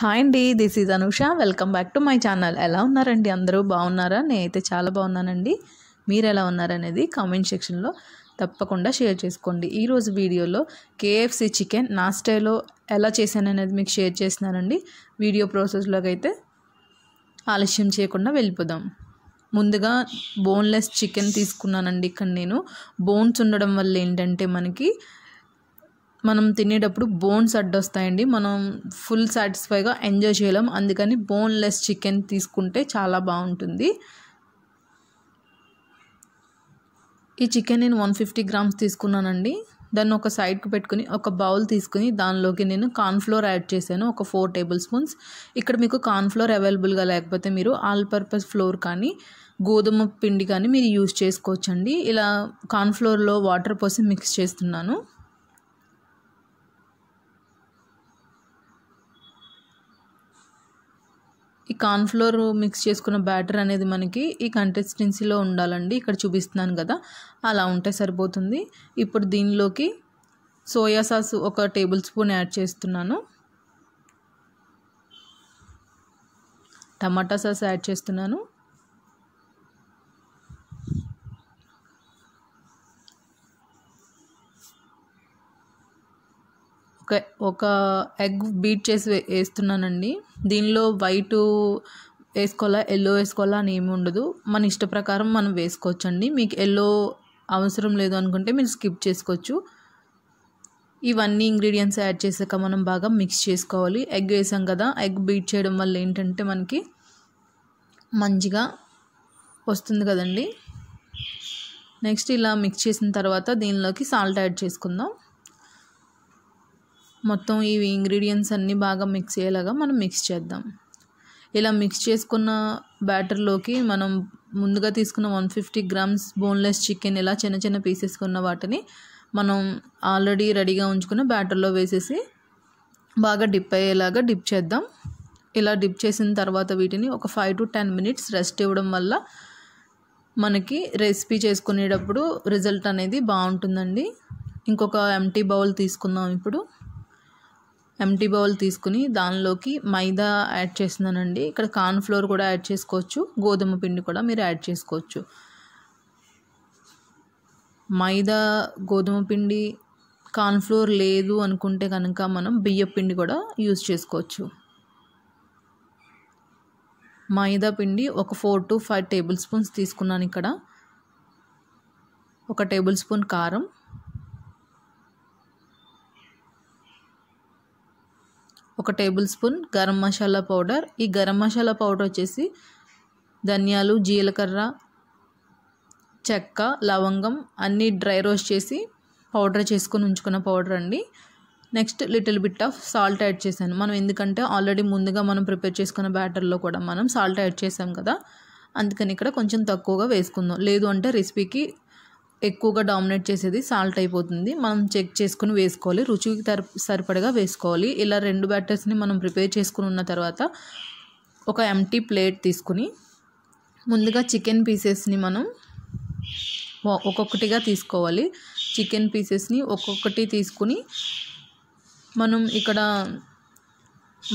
hi అండి this is Anusha welcome back to my channel ఎలా ఉన్నారండి అందరూ బాగున్నారా నేనైతే చాలా బాగున్నానండి మీరు ఎలా ఉన్నారనేది కామెంట్ సెక్షన్లో తప్పకుండా షేర్ చేసుకోండి ఈరోజు వీడియోలో కేఎఫ్సి చికెన్ నా స్టైలో ఎలా చేశాననేది మీకు షేర్ చేస్తున్నానండి వీడియో ప్రాసెస్లోకి అయితే ఆలస్యం చేయకుండా వెళ్ళిపోదాం ముందుగా బోన్లెస్ చికెన్ తీసుకున్నానండి ఇక్కడ నేను బోన్స్ ఉండడం వల్ల ఏంటంటే మనకి మనం తినేటప్పుడు బోన్స్ అడ్డొస్తాయండి మనం ఫుల్ సాటిస్ఫైగా ఎంజాయ్ చేయలేం అందుకని బోన్లెస్ చికెన్ తీసుకుంటే చాలా బాగుంటుంది ఈ చికెన్ నేను వన్ ఫిఫ్టీ గ్రామ్స్ తీసుకున్నానండి దాన్ని ఒక సైడ్కి పెట్టుకుని ఒక బౌల్ తీసుకుని దానిలోకి నేను కార్న్ఫ్లోర్ యాడ్ చేశాను ఒక ఫోర్ టేబుల్ స్పూన్స్ ఇక్కడ మీకు కార్న్ఫ్లోర్ అవైలబుల్గా లేకపోతే మీరు ఆల్ పర్పస్ ఫ్లోర్ కానీ గోధుమ పిండి కానీ మీరు యూజ్ చేసుకోవచ్చండి ఇలా కార్న్ఫ్లోర్లో వాటర్ పోసి మిక్స్ చేస్తున్నాను ఈ కార్న్ఫ్లోర్ మిక్స్ చేసుకున్న బ్యాటర్ అనేది మనకి ఈ కంటెస్టెన్సీలో ఉండాలండి ఇక్కడ చూపిస్తున్నాను కదా అలా ఉంటే సరిపోతుంది ఇప్పుడు దీనిలోకి సోయా సాస్ ఒక టేబుల్ స్పూన్ యాడ్ చేస్తున్నాను టమాటా సాస్ యాడ్ చేస్తున్నాను ఒక ఎగ్ బీట్ చేసి వేస్తున్నానండి దీనిలో వైట్ వేసుకోవాలా ఎల్లో వేసుకోవాలా అని ఏమి ఉండదు మన ఇష్ట ప్రకారం మనం వేసుకోవచ్చండి మీకు ఎల్లో అవసరం లేదు అనుకుంటే మీరు స్కిప్ చేసుకోవచ్చు ఇవన్నీ ఇంగ్రీడియంట్స్ యాడ్ చేసాక మనం బాగా మిక్స్ చేసుకోవాలి ఎగ్ వేసాం కదా ఎగ్ బీట్ చేయడం వల్ల ఏంటంటే మనకి మంచిగా వస్తుంది కదండి నెక్స్ట్ ఇలా మిక్స్ చేసిన తర్వాత దీనిలోకి సాల్ట్ యాడ్ చేసుకుందాం మొత్తం ఈ ఇంగ్రీడియంట్స్ అన్నీ బాగా మిక్స్ అయ్యేలాగా మనం మిక్స్ చేద్దాం ఇలా మిక్స్ చేసుకున్న బ్యాటర్లోకి మనం ముందుగా తీసుకున్న one fifty grams boneless chicken ఇలా చిన్న చిన్న పీసెస్ వాటిని మనం ఆల్రెడీ రెడీగా ఉంచుకున్న బ్యాటర్లో వేసేసి బాగా డిప్ అయ్యేలాగా డిప్ చేద్దాం ఇలా డిప్ చేసిన తర్వాత వీటిని ఒక five to ten minutes rest ఇవ్వడం వల్ల మనకి రెసిపీ చేసుకునేటప్పుడు రిజల్ట్ అనేది బాగుంటుందండి ఇంకొక ఎంటీ బౌల్ తీసుకుందాం ఇప్పుడు ఎంటీ బౌల్ తీసుకుని దానిలోకి మైదా యాడ్ చేస్తున్నానండి ఇక్కడ కార్న్ ఫ్లోర్ కూడా యాడ్ చేసుకోవచ్చు గోధుమ పిండి కూడా మీరు యాడ్ చేసుకోవచ్చు మైదా గోధుమ పిండి కార్న్ ఫ్లోర్ లేదు అనుకుంటే కనుక మనం బియ్య పిండి కూడా యూజ్ చేసుకోవచ్చు మైదా పిండి ఒక four to five tablespoons తీసుకున్నాను ఇక్కడ ఒక టేబుల్ స్పూన్ కారం ఒక tablespoon garam masala powder ఈ గరం మసాలా పౌడర్ వచ్చేసి ధనియాలు జీలకర్ర చెక్క లవంగం అన్నీ డ్రై రోస్ట్ చేసి పౌడర్ చేసుకొని ఉంచుకున్న పౌడర్ అండి next little bit of salt add చేశాను మనం ఎందుకంటే ఆల్రెడీ ముందుగా మనం ప్రిపేర్ చేసుకున్న బ్యాటర్లో కూడా మనం సాల్ట్ యాడ్ చేసాం కదా అందుకని ఇక్కడ కొంచెం తక్కువగా వేసుకుందాం లేదు అంటే రెసిపీకి ఎక్కువగా డామినేట్ చేసేది సాల్ట్ అయిపోతుంది మనం చెక్ చేసుకుని వేసుకోవాలి రుచికి సరిపడగా వేసుకోవాలి ఇలా రెండు బ్యాటర్స్ని మనం ప్రిపేర్ చేసుకుని ఉన్న తర్వాత ఒక ఎంటీ ప్లేట్ తీసుకుని ముందుగా చికెన్ పీసెస్ని మనం ఒక్కొక్కటిగా తీసుకోవాలి చికెన్ పీసెస్ని ఒక్కొక్కటి తీసుకుని మనం ఇక్కడ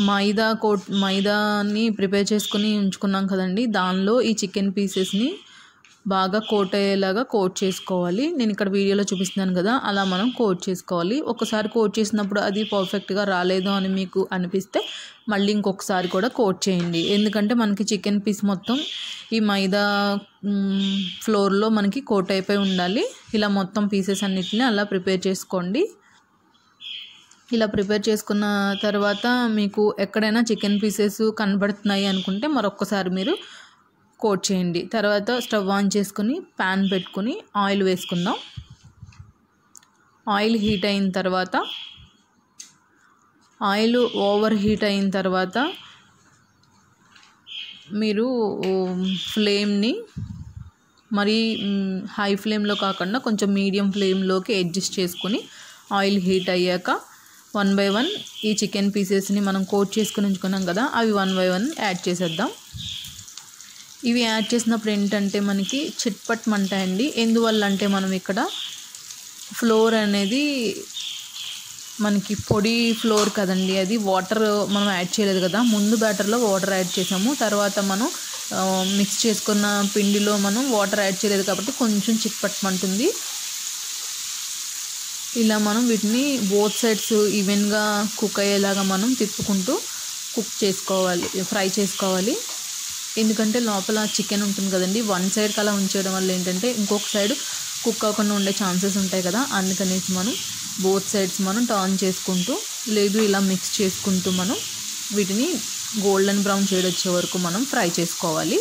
మైదా కోట్ మైదాని ప్రిపేర్ చేసుకుని ఉంచుకున్నాం కదండి దానిలో ఈ చికెన్ పీసెస్ని బాగా కోట్ అయ్యేలాగా కోట్ చేసుకోవాలి నేను ఇక్కడ వీడియోలో చూపిస్తున్నాను కదా అలా మనం కోట్ చేసుకోవాలి ఒకసారి కోట్ చేసినప్పుడు అది పర్ఫెక్ట్గా రాలేదు అని మీకు అనిపిస్తే మళ్ళీ ఇంకొకసారి కూడా కోట్ చేయండి ఎందుకంటే మనకి చికెన్ పీస్ మొత్తం ఈ మైదా ఫ్లోర్లో మనకి కోట్ అయిపోయి ఉండాలి ఇలా మొత్తం పీసెస్ అన్నిటిని అలా ప్రిపేర్ చేసుకోండి ఇలా ప్రిపేర్ చేసుకున్న తర్వాత మీకు ఎక్కడైనా చికెన్ పీసెస్ కనబడుతున్నాయి అనుకుంటే మరొక్కసారి మీరు కోట్ చేయండి తర్వాత స్టవ్ ఆన్ చేసుకుని ప్యాన్ పెట్టుకుని ఆయిల్ వేసుకుందాం ఆయిల్ హీట్ అయిన తర్వాత ఆయిల్ ఓవర్ హీట్ అయిన తర్వాత మీరు ఫ్లేమ్ని మరీ హై ఫ్లేమ్లో కాకుండా కొంచెం మీడియం ఫ్లేమ్లోకి అడ్జస్ట్ చేసుకుని ఆయిల్ హీట్ అయ్యాక వన్ బై వన్ ఈ చికెన్ పీసెస్ని మనం కోట్ చేసుకుని ఉంచుకున్నాం కదా అవి వన్ బై వన్ యాడ్ చేసేద్దాం ఇవి యాడ్ చేసినప్పుడు ఏంటంటే మనకి చిట్పట్ అండి ఎందువల్ల అంటే మనం ఇక్కడ ఫ్లోర్ అనేది మనకి పొడి ఫ్లోర్ కదండి అది వాటర్ మనం యాడ్ చేయలేదు కదా ముందు బ్యాటర్లో వాటర్ యాడ్ చేసాము తర్వాత మనం మిక్స్ చేసుకున్న పిండిలో మనం వాటర్ యాడ్ చేయలేదు కాబట్టి కొంచెం చిట్పట్ మంటుంది ఇలా మనం వీటిని బోత్ సైడ్స్ ఈవెన్గా కుక్ అయ్యేలాగా మనం తిప్పుకుంటూ కుక్ చేసుకోవాలి ఫ్రై చేసుకోవాలి ఎందుకంటే లోపల చికెన్ ఉంటుంది కదండి వన్ సైడ్కి అలా ఉంచేయడం వల్ల ఏంటంటే ఇంకొక సైడ్ కుక్ అవ్వకుండా ఉండే ఛాన్సెస్ ఉంటాయి కదా అందుకనేసి మనం బోత్ సైడ్స్ మనం టర్న్ చేసుకుంటూ లేదు ఇలా మిక్స్ చేసుకుంటూ మనం వీటిని గోల్డెన్ బ్రౌన్ షేడ్ వచ్చే వరకు మనం ఫ్రై చేసుకోవాలి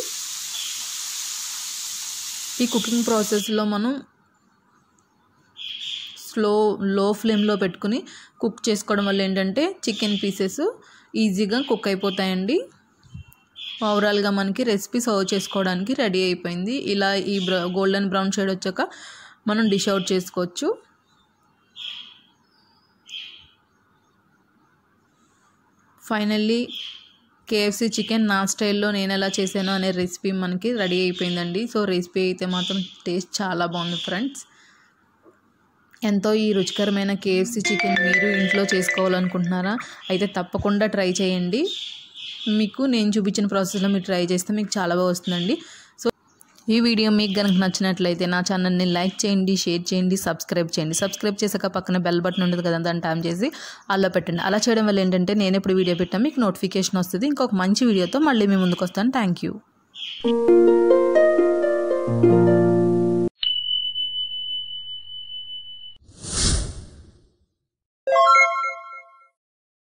ఈ కుకింగ్ ప్రాసెస్లో మనం స్లో లో ఫ్లేమ్లో పెట్టుకుని కుక్ చేసుకోవడం వల్ల ఏంటంటే చికెన్ పీసెస్ ఈజీగా కుక్ అయిపోతాయండి ఓవరాల్గా మనకి రెసిపీ సర్వ్ చేసుకోవడానికి రెడీ అయిపోయింది ఇలా ఈ గోల్డెన్ బ్రౌన్ షేడ్ వచ్చాక మనం డిష్ అవుట్ చేసుకోవచ్చు ఫైనల్లీ కేఎఫ్సీ చికెన్ నా స్టైల్లో నేను ఎలా చేశాను అనే రెసిపీ మనకి రెడీ అయిపోయిందండి సో రెసిపీ అయితే మాత్రం టేస్ట్ చాలా బాగుంది ఫ్రెండ్స్ ఎంతో ఈ రుచికరమైన కేఎఫ్సీ చికెన్ మీరు ఇంట్లో చేసుకోవాలనుకుంటున్నారా అయితే తప్పకుండా ట్రై చేయండి మీకు నేను చూపించిన ప్రాసెస్లో మీరు ట్రై చేస్తే మీకు చాలా బాగా వస్తుందండి సో ఈ వీడియో మీకు కనుక నచ్చినట్లయితే నా ఛానల్ని లైక్ చేయండి షేర్ చేయండి సబ్స్క్రైబ్ చేయండి సబ్స్క్రైబ్ చేసాక పక్కన బెల్ బటన్ ఉంటుంది కదా దాన్ని టైం చేసి అలా పెట్టండి అలా చేయడం వల్ల ఏంటంటే నేను ఎప్పుడు వీడియో పెట్టాను మీకు నోటిఫికేషన్ వస్తుంది ఇంకొక మంచి వీడియోతో మళ్ళీ మీ ముందుకు వస్తాను థ్యాంక్ యూ